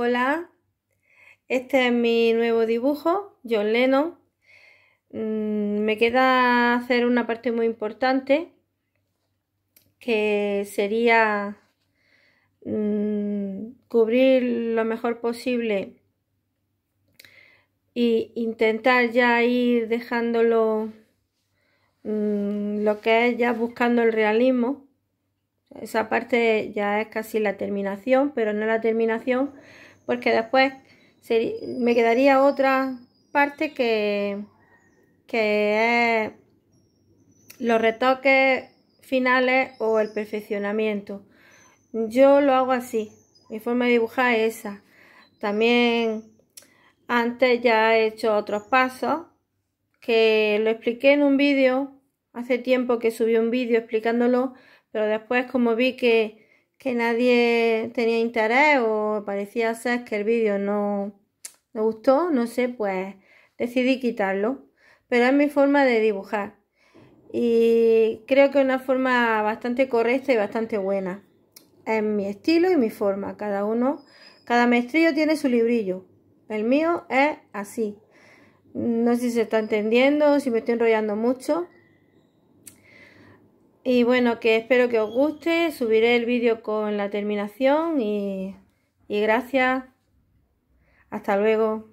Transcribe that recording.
Hola, este es mi nuevo dibujo, John Lennon. Mm, me queda hacer una parte muy importante que sería mm, cubrir lo mejor posible e intentar ya ir dejándolo mm, lo que es ya buscando el realismo. Esa parte ya es casi la terminación, pero no la terminación porque después me quedaría otra parte que, es los retoques finales o el perfeccionamiento. Yo lo hago así, mi forma de dibujar es esa. También antes ya he hecho otros pasos que lo expliqué en un vídeo, hace tiempo que subí un vídeo explicándolo, pero después como vi que que nadie tenía interés o parecía ser que el vídeo no, me gustó, no sé, pues decidí quitarlo. Pero es mi forma de dibujar y creo que es una forma bastante correcta y bastante buena. Es mi estilo y mi forma. Cada uno, cada maestrillo tiene su librillo. El mío es así. No sé si se está entendiendo, si me estoy enrollando mucho. Y bueno, que espero que os guste, subiré el vídeo con la terminación y, y gracias. Hasta luego.